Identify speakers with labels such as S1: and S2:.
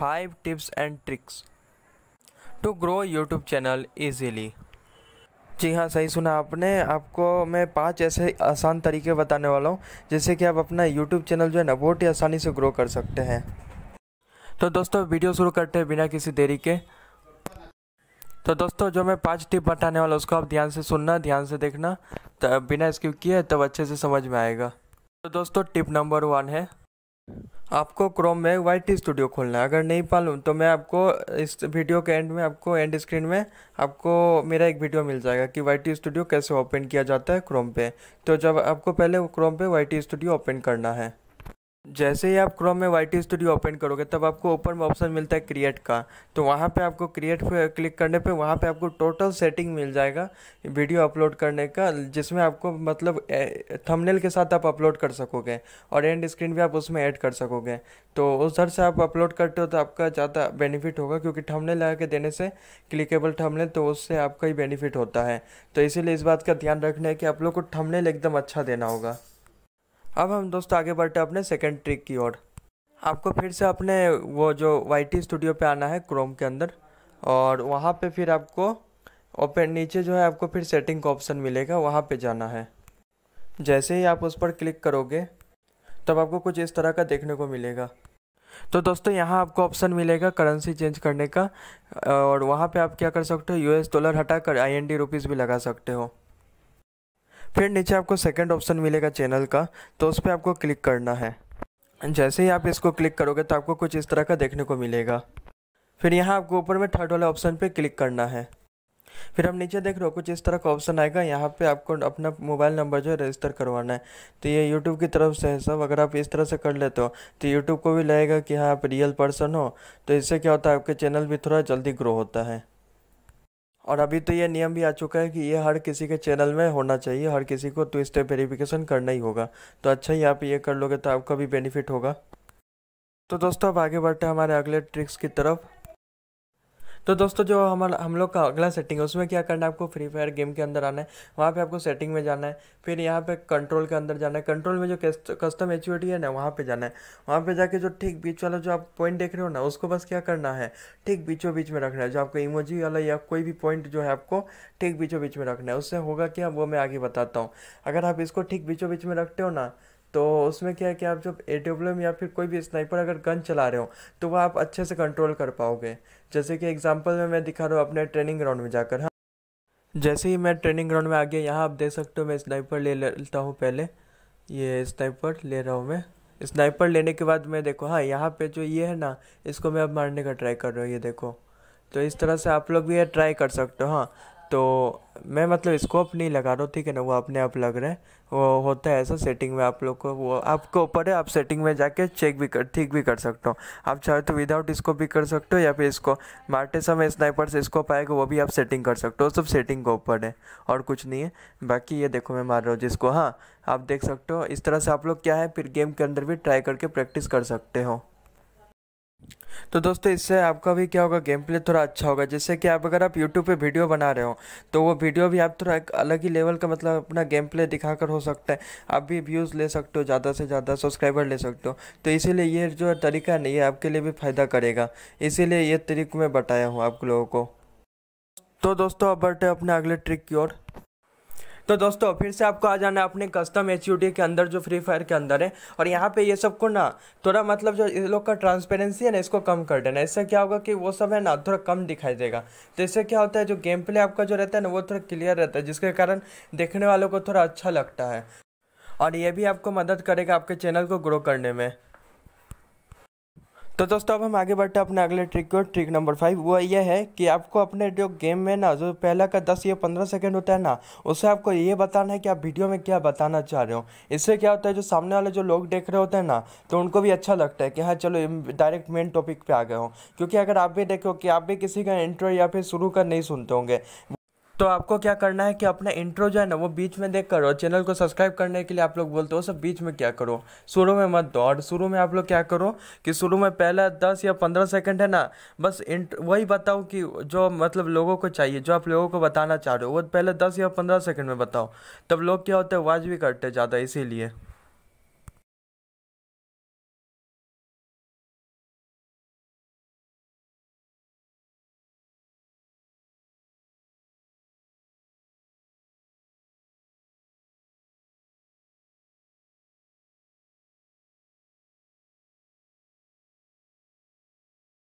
S1: 5 tips and tricks to grow YouTube channel easily जी हाँ सही सुना आपने आपको मैं पांच ऐसे आसान तरीके बताने वाला हूँ जैसे कि आप अपना यूट्यूब चैनल जो है ना बहुत ही आसानी से ग्रो कर सकते हैं तो दोस्तों वीडियो शुरू करते हैं बिना किसी देरी के तो दोस्तों जो मैं पांच टिप बताने वाला उसको आप ध्यान से सुनना ध्यान से देखना तो बिना स्किप किए तब तो अच्छे से समझ में आएगा तो दोस्तों टिप नंबर वन है आपको क्रोम में वाई टी स्टूडियो खोलना है अगर नहीं पालूँ तो मैं आपको इस वीडियो के एंड में आपको एंड स्क्रीन में आपको मेरा एक वीडियो मिल जाएगा कि वाई टी स्टूडियो कैसे ओपन किया जाता है क्रोम पे तो जब आपको पहले क्रोम पे वाई टी स्टूडियो ओपन करना है जैसे ही आप क्रोम में वाई टी स्टूडियो ओपन करोगे तब आपको ऊपर में ऑप्शन मिलता है क्रिएट का तो वहाँ पे आपको क्रिएट पे क्लिक करने पे वहाँ पे आपको टोटल सेटिंग मिल जाएगा वीडियो अपलोड करने का जिसमें आपको मतलब थंबनेल के साथ आप अपलोड कर सकोगे और एंड स्क्रीन भी आप उसमें ऐड कर सकोगे तो उधर से आप अपलोड करते हो तो आपका ज़्यादा बेनिफिट होगा क्योंकि थंबनेल लगा के देने से क्लिकेबल थंबनेल तो उससे आपका ही बेनिफिट होता है तो इसीलिए इस बात का ध्यान रखना है कि आप लोग को थंबनेल एकदम अच्छा देना होगा अब हम दोस्तों आगे बढ़ते हैं अपने सेकेंड ट्रिक की ओर आपको फिर से अपने वो जो वाई टी स्टूडियो पर आना है क्रोम के अंदर और वहाँ पे फिर आपको ओपन नीचे जो है आपको फिर सेटिंग का ऑप्शन मिलेगा वहाँ पे जाना है जैसे ही आप उस पर क्लिक करोगे तब आपको कुछ इस तरह का देखने को मिलेगा तो दोस्तों यहाँ आपको ऑप्शन मिलेगा करेंसी चेंज करने का और वहाँ पे आप क्या कर सकते हो यूएस डॉलर हटा कर आई एन डी रुपीज़ भी लगा सकते हो फिर नीचे आपको सेकंड ऑप्शन मिलेगा चैनल का तो उस पर आपको क्लिक करना है जैसे ही आप इसको क्लिक करोगे तो आपको कुछ इस तरह का देखने को मिलेगा फिर यहाँ आपको ऊपर में थर्ड वाले ऑप्शन पे क्लिक करना है फिर हम नीचे देख रहे हो कुछ इस तरह का ऑप्शन आएगा यहाँ पे आपको अपना मोबाइल नंबर जो है रजिस्टर करवाना है तो ये यूट्यूब की तरफ से है सब अगर आप इस तरह से कर लेते हो तो यूट्यूब को भी लगेगा कि हाँ आप रियल पर्सन हो तो इससे क्या होता है आपके चैनल भी थोड़ा जल्दी ग्रो होता है और अभी तो ये नियम भी आ चुका है कि ये हर किसी के चैनल में होना चाहिए हर किसी को टू स्टेप वेरिफिकेशन करना ही होगा तो अच्छा ही आप ये कर लोगे तो आपका भी बेनिफिट होगा तो दोस्तों अब आगे बढ़ते हैं हमारे अगले ट्रिक्स की तरफ तो दोस्तों जो हमारा हम लोग का अगला सेटिंग है उसमें क्या करना है आपको फ्री फायर गेम के अंदर आना है वहाँ पे आपको सेटिंग में जाना है फिर यहाँ पे कंट्रोल के अंदर जाना है कंट्रोल में जो कस्टम एच है ना वहाँ पे जाना है वहाँ पे जाके जो ठीक बीच वाला जो आप पॉइंट देख रहे हो ना उसको बस क्या करना है ठीक बीचों बीच में रखना है जो आपको इमोजी वाला या कोई भी पॉइंट जो है आपको ठीक बीचों बीच में रखना है उससे होगा क्या वो मैं आगे बताता हूँ अगर आप इसको ठीक बीचों बीच में रखते हो ना तो उसमें क्या है कि आप जब ए डब्ल्यू या फिर कोई भी स्नाइपर अगर गन चला रहे हो तो वह आप अच्छे से कंट्रोल कर पाओगे जैसे कि एग्जाम्पल में मैं दिखा रहा हूँ अपने ट्रेनिंग ग्राउंड में जाकर हाँ जैसे ही मैं ट्रेनिंग ग्राउंड में आ गया यहाँ आप देख सकते हो मैं स्नाइपर ले लेता हूँ पहले ये स्नाइपर ले रहा हूँ मैं स्नाइपर लेने के बाद मैं देखो हाँ यहाँ पे जो ये है ना इसको मैं अब मारने का ट्राई कर रहा हूँ ये देखो तो इस तरह से आप लोग भी ये ट्राई कर सकते हो हाँ तो मैं मतलब स्कोप नहीं लगा रहा हूँ ठीक है ना वो अपने आप लग रहे हैं वो होता है ऐसा सेटिंग में आप लोग को वो आपको ऊपर है आप सेटिंग में जाके चेक भी कर ठीक भी कर सकते हो आप चाहे तो विदाउट इसको भी कर सकते हो या फिर इसको मारते समय स्नाइपर से इसको पाएगा वो भी आप सेटिंग कर सकते हो सब सेटिंग के ऊपर है और कुछ नहीं है बाकी ये देखो मैं मार रहा हूँ जिसको हाँ आप देख सकते हो इस तरह से आप लोग क्या है फिर गेम के अंदर भी ट्राई करके प्रैक्टिस कर सकते हो तो दोस्तों इससे आपका भी क्या होगा गेम प्ले थोड़ा अच्छा होगा जैसे कि आप अगर आप यूट्यूब पे वीडियो बना रहे हो तो वो वीडियो भी आप थोड़ा एक अलग ही लेवल का मतलब अपना गेम प्ले दिखाकर हो सकता है आप भी व्यूज़ ले सकते हो ज़्यादा से ज़्यादा सब्सक्राइबर ले सकते हो तो इसीलिए ये जो तरीका नहीं है आपके लिए भी फ़ायदा करेगा इसीलिए ये तरीक मैं बताया हूँ आप लोगों को तो दोस्तों अब बढ़ते अपने अगले ट्रिक की ओर तो दोस्तों फिर से आपको आ जाना अपने कस्टम एच के अंदर जो फ्री फायर के अंदर है और यहाँ पे ये सब को ना थोड़ा मतलब जो इन लोग का ट्रांसपेरेंसी है ना इसको कम कर देना इससे क्या होगा कि वो सब है ना थोड़ा कम दिखाई देगा तो इससे क्या होता है जो गेम प्ले आपका जो रहता है ना वो थोड़ा क्लियर रहता है जिसके कारण देखने वालों को थोड़ा अच्छा लगता है और ये भी आपको मदद करेगा आपके चैनल को ग्रो करने में तो दोस्तों अब हम आगे बढ़ते हैं अपने अगले ट्रिक को ट्रिक नंबर फाइव वो ये है कि आपको अपने जो गेम में ना जो पहला का दस या पंद्रह सेकंड होता है ना उसे आपको ये बताना है कि आप वीडियो में क्या बताना चाह रहे हो इससे क्या होता है जो सामने वाले जो लोग देख रहे होते हैं ना तो उनको भी अच्छा लगता है कि हाँ चलो डायरेक्ट मेन टॉपिक पर आ गए हो क्योंकि अगर आप भी देखो कि आप भी किसी का इंटरव्यू या फिर शुरू का नहीं सुनते होंगे तो आपको क्या करना है कि अपना इंट्रो जो है ना वो बीच में देख करो चैनल को सब्सक्राइब करने के लिए आप लोग बोलते हो सब बीच में क्या करो शुरू में मत दो और शुरू में आप लोग क्या करो कि शुरू में पहला दस या पंद्रह सेकंड है ना बस इंट वही बताओ कि जो मतलब लोगों को चाहिए जो आप लोगों को बताना चाह रहे हो वो पहले दस या पंद्रह सेकेंड में बताओ तब लोग क्या होते हैं वाज भी करते ज़्यादा इसीलिए